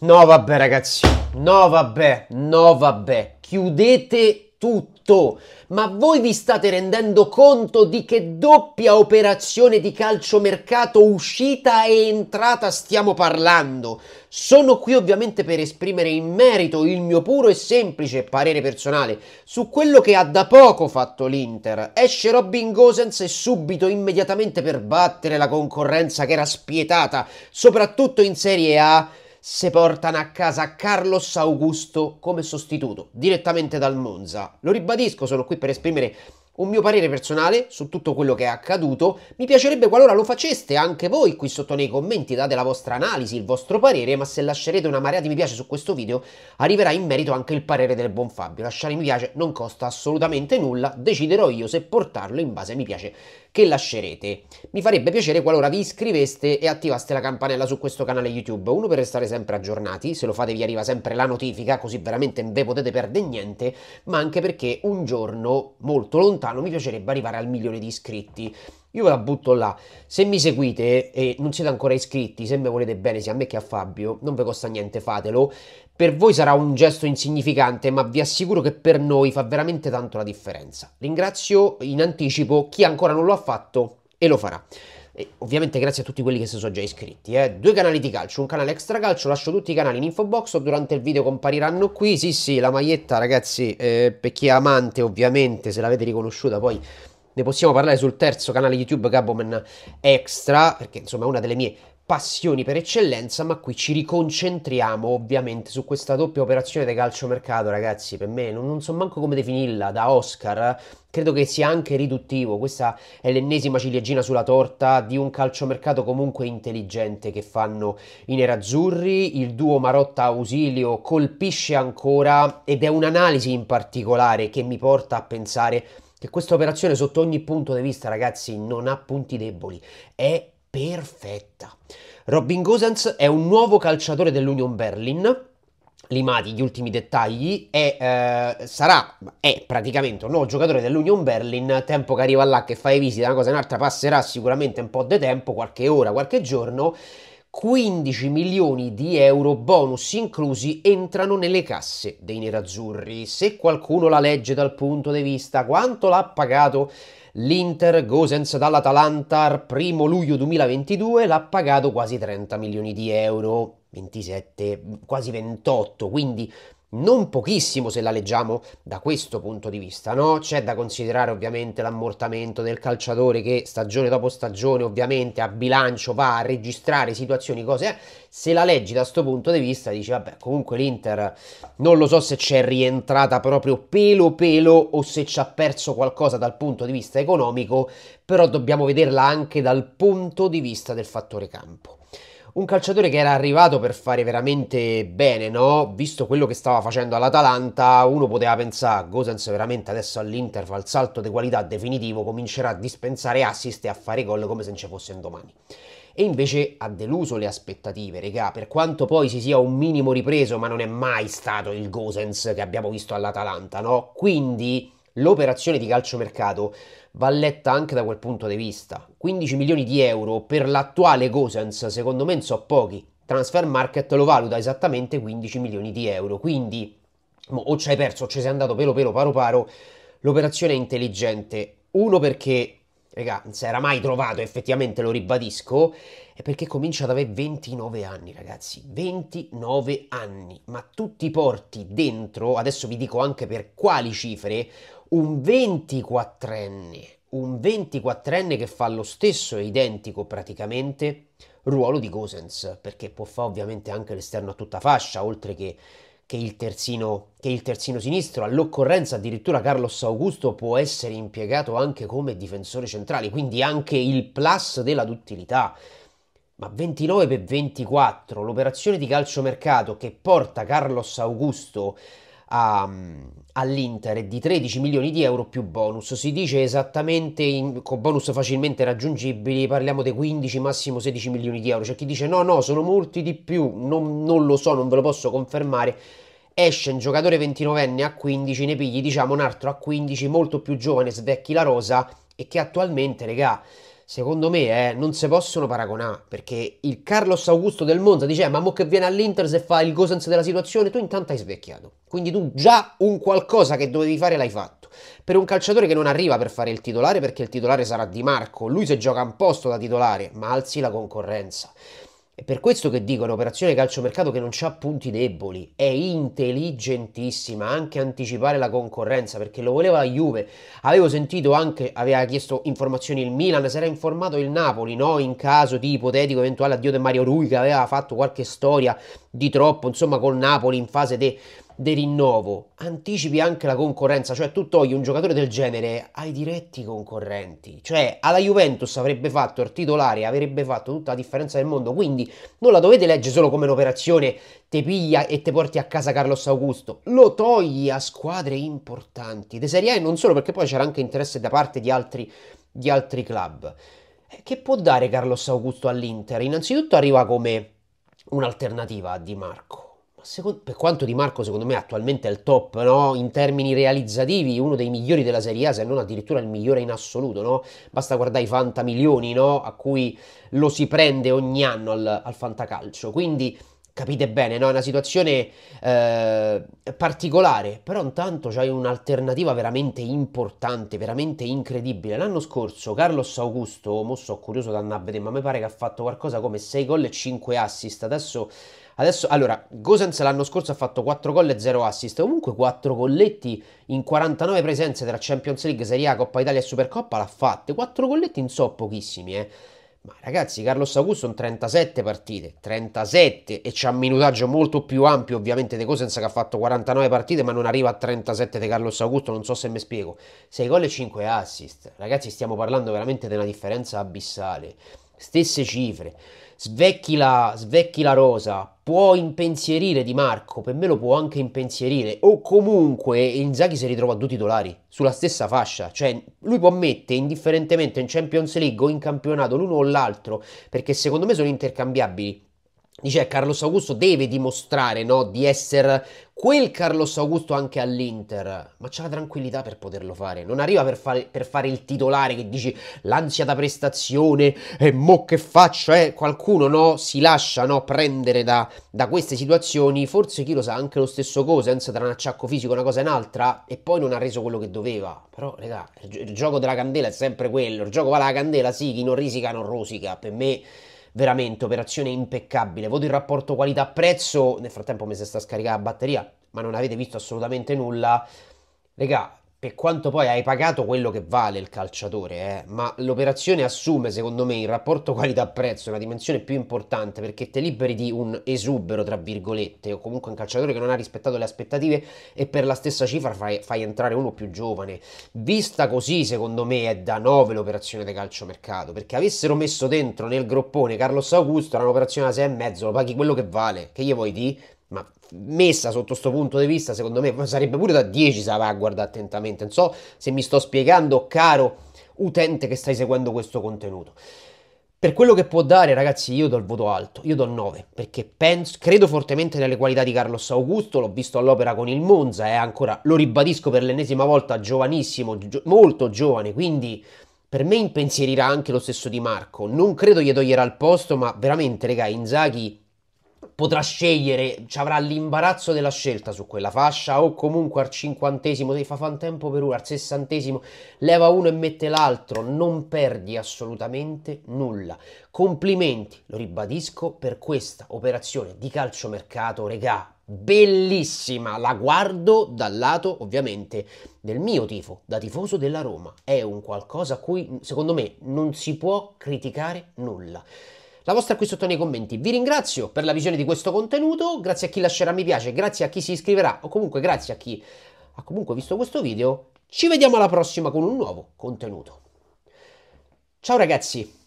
No vabbè ragazzi, no vabbè, no vabbè, chiudete tutto. Ma voi vi state rendendo conto di che doppia operazione di calciomercato uscita e entrata stiamo parlando? Sono qui ovviamente per esprimere in merito il mio puro e semplice parere personale su quello che ha da poco fatto l'Inter. Esce Robin Gosens e subito immediatamente per battere la concorrenza che era spietata, soprattutto in Serie A se portano a casa Carlos Augusto come sostituto, direttamente dal Monza. Lo ribadisco, sono qui per esprimere un mio parere personale su tutto quello che è accaduto. Mi piacerebbe qualora lo faceste anche voi qui sotto nei commenti, date la vostra analisi, il vostro parere, ma se lascerete una marea di mi piace su questo video, arriverà in merito anche il parere del buon Fabio. Lasciare mi piace non costa assolutamente nulla, deciderò io se portarlo in base a mi piace che lascerete. Mi farebbe piacere qualora vi iscriveste e attivaste la campanella su questo canale YouTube, uno per restare sempre aggiornati, se lo fate vi arriva sempre la notifica, così veramente non ve potete perdere niente, ma anche perché un giorno molto lontano mi piacerebbe arrivare al milione di iscritti. Io ve la butto là. Se mi seguite e non siete ancora iscritti, se mi volete bene sia a me che a Fabio, non vi costa niente, fatelo. Per voi sarà un gesto insignificante, ma vi assicuro che per noi fa veramente tanto la differenza. Ringrazio in anticipo chi ancora non lo ha fatto e lo farà. E ovviamente grazie a tutti quelli che si sono già iscritti. Eh. Due canali di calcio, un canale extra calcio, lascio tutti i canali in info box o durante il video compariranno qui. Sì, sì, la maglietta ragazzi, eh, per chi è amante ovviamente, se l'avete riconosciuta poi ne possiamo parlare sul terzo canale YouTube Gaboman Extra, perché insomma è una delle mie passioni per eccellenza, ma qui ci riconcentriamo ovviamente su questa doppia operazione di calciomercato, ragazzi, per me non, non so manco come definirla da Oscar, credo che sia anche riduttivo, questa è l'ennesima ciliegina sulla torta di un calciomercato comunque intelligente che fanno i nerazzurri, il duo Marotta Ausilio colpisce ancora ed è un'analisi in particolare che mi porta a pensare che questa operazione sotto ogni punto di vista, ragazzi, non ha punti deboli. È perfetta. Robin Gosens è un nuovo calciatore dell'Union Berlin. Limati gli ultimi dettagli, è, eh, sarà, è praticamente un nuovo giocatore dell'Union Berlin. Tempo che arriva là, che fa visite, una cosa e un'altra, passerà sicuramente un po' di tempo, qualche ora, qualche giorno 15 milioni di euro bonus inclusi entrano nelle casse dei nerazzurri. Se qualcuno la legge dal punto di vista quanto l'ha pagato l'Inter Gosens dall'Atalanta al 1 luglio 2022 l'ha pagato quasi 30 milioni di euro, 27, quasi 28, quindi non pochissimo se la leggiamo da questo punto di vista, no? C'è da considerare ovviamente l'ammortamento del calciatore che stagione dopo stagione ovviamente a bilancio va a registrare situazioni, cose. Eh. Se la leggi da questo punto di vista dici vabbè comunque l'Inter non lo so se c'è rientrata proprio pelo pelo o se ci ha perso qualcosa dal punto di vista economico, però dobbiamo vederla anche dal punto di vista del fattore campo un calciatore che era arrivato per fare veramente bene, no? Visto quello che stava facendo all'Atalanta, uno poteva pensare, Gosens veramente adesso all'Inter fa il salto di qualità definitivo, comincerà a dispensare assist e a fare gol come se non ci fosse un domani. E invece ha deluso le aspettative, regà, per quanto poi si sia un minimo ripreso, ma non è mai stato il Gosens che abbiamo visto all'Atalanta, no? Quindi L'operazione di calciomercato va letta anche da quel punto di vista. 15 milioni di euro per l'attuale Gosens, secondo me, so pochi. Transfer Market lo valuta esattamente 15 milioni di euro. Quindi, o ci hai perso o ci sei andato pelo pelo paro paro, l'operazione è intelligente. Uno perché Raga, non si era mai trovato, effettivamente lo ribadisco, è perché comincia ad avere 29 anni, ragazzi. 29 anni, ma tutti i porti dentro, adesso vi dico anche per quali cifre, un 24enne, un 24enne che fa lo stesso e identico praticamente ruolo di Gosens, perché può fare ovviamente anche l'esterno a tutta fascia, oltre che, che, il terzino, che il terzino sinistro. All'occorrenza addirittura Carlos Augusto può essere impiegato anche come difensore centrale, quindi anche il plus della duttilità. Ma 29 per 24, l'operazione di calciomercato che porta Carlos Augusto a, all'Inter è di 13 milioni di euro più bonus. Si dice esattamente in, con bonus facilmente raggiungibili, parliamo di 15, massimo 16 milioni di euro. C'è chi dice no, no, sono molti di più, non, non lo so, non ve lo posso confermare. Esce un giocatore 29enne a 15, ne pigli diciamo un altro a 15, molto più giovane, svecchi la rosa e che attualmente, regà, secondo me, eh, non si possono paragonare, perché il Carlos Augusto del Monza dice, eh, ma mo che viene all'Inter se fa il Gosens della situazione, tu intanto hai svecchiato. Quindi tu già un qualcosa che dovevi fare l'hai fatto. Per un calciatore che non arriva per fare il titolare, perché il titolare sarà Di Marco, lui se gioca un posto da titolare, ma alzi la concorrenza. È per questo che dico, è un'operazione calciomercato che non ha punti deboli, è intelligentissima, anche anticipare la concorrenza, perché lo voleva la Juve. Avevo sentito anche, aveva chiesto informazioni il Milan, si era informato il Napoli, no? In caso di ipotetico eventuale addio di Mario Rui, che aveva fatto qualche storia di troppo, insomma, col Napoli in fase di... De di rinnovo, anticipi anche la concorrenza, cioè tu togli un giocatore del genere ai diretti concorrenti, cioè alla Juventus avrebbe fatto il titolare, avrebbe fatto tutta la differenza del mondo, quindi non la dovete leggere solo come un'operazione, te piglia e te porti a casa Carlos Augusto, lo togli a squadre importanti, de Serie A e non solo perché poi c'era anche interesse da parte di altri, di altri club. Eh, che può dare Carlos Augusto all'Inter? Innanzitutto arriva come un'alternativa a Di Marco secondo, per quanto Di Marco secondo me attualmente è il top no? in termini realizzativi, uno dei migliori della Serie A se non addirittura il migliore in assoluto, no? basta guardare i fantamilioni no? a cui lo si prende ogni anno al, al fantacalcio, quindi capite bene, no? è una situazione eh, particolare, però intanto c'hai un'alternativa veramente importante, veramente incredibile. L'anno scorso Carlos Augusto, mo so curioso da andare a vedere, ma mi pare che ha fatto qualcosa come 6 gol e 5 assist, adesso Adesso, allora, Gosens l'anno scorso ha fatto 4 gol e 0 assist, comunque 4 golletti in 49 presenze tra Champions League, Serie A, Coppa Italia e Supercoppa l'ha fatte, 4 golletti in so pochissimi, eh. Ma ragazzi, Carlos Augusto in 37 partite, 37 e c'ha un minutaggio molto più ampio ovviamente di Cosens che ha fatto 49 partite ma non arriva a 37 di Carlos Augusto, non so se mi spiego. 6 gol e 5 assist, ragazzi stiamo parlando veramente di una differenza abissale, stesse cifre svecchi la, svecchi la rosa, può impensierire Di Marco, per me lo può anche impensierire, o comunque Inzaghi si ritrova due titolari sulla stessa fascia, cioè lui può mettere indifferentemente in Champions League o in campionato l'uno o l'altro, perché secondo me sono intercambiabili. Dice Carlos Augusto deve dimostrare no, di essere quel Carlos Augusto anche all'Inter, ma c'è la tranquillità per poterlo fare. Non arriva per fare, per fare il titolare che dici l'ansia da prestazione e mo che faccio, eh? Qualcuno no, si lascia no, prendere da, da, queste situazioni. Forse chi lo sa, anche lo stesso senza tra un acciacco fisico e una cosa e un'altra e poi non ha reso quello che doveva. Però, regà, il, gi- il gioco della candela è sempre quello. Il gioco va alla candela, sì, chi non risica non rosica. Per me veramente operazione impeccabile. Voto il rapporto qualità-prezzo, nel frattempo mi si sta scaricando la batteria, ma non avete visto assolutamente nulla. Regà, per quanto poi hai pagato quello che vale il calciatore, eh, ma l'operazione assume secondo me il rapporto qualità-prezzo una dimensione più importante perché te liberi di un esubero, tra virgolette, o comunque un calciatore che non ha rispettato le aspettative e per la stessa cifra fai, fai entrare uno più giovane. Vista così, secondo me è da 9 l'operazione di calciomercato, perché avessero messo dentro nel groppone Carlos Augusto, era un'operazione da 6,5, lo paghi quello che vale, che gli vuoi di? ma messa sotto questo punto di vista, secondo me sarebbe pure da 10 se la a guardare attentamente. Non so se mi sto spiegando, caro utente che stai seguendo questo contenuto. Per quello che può dare, ragazzi, io do il voto alto, io do 9, perché penso, credo fortemente nelle qualità di Carlos Augusto, l'ho visto all'opera con il Monza, è eh, ancora, lo ribadisco per l'ennesima volta, giovanissimo, gio- molto giovane, quindi per me impensierirà anche lo stesso Di Marco. Non credo gli toglierà il posto, ma veramente, ragazzi, Inzaghi potrà scegliere, ci avrà l'imbarazzo della scelta su quella fascia o comunque al cinquantesimo, se fa fan tempo per ora, al sessantesimo leva uno e mette l'altro, non perdi assolutamente nulla. Complimenti, lo ribadisco, per questa operazione di calciomercato, regà, bellissima, la guardo dal lato ovviamente del mio tifo, da tifoso della Roma, è un qualcosa a cui secondo me non si può criticare nulla la vostra qui sotto nei commenti. Vi ringrazio per la visione di questo contenuto, grazie a chi lascerà mi piace, grazie a chi si iscriverà o comunque grazie a chi ha comunque visto questo video. Ci vediamo alla prossima con un nuovo contenuto. Ciao ragazzi!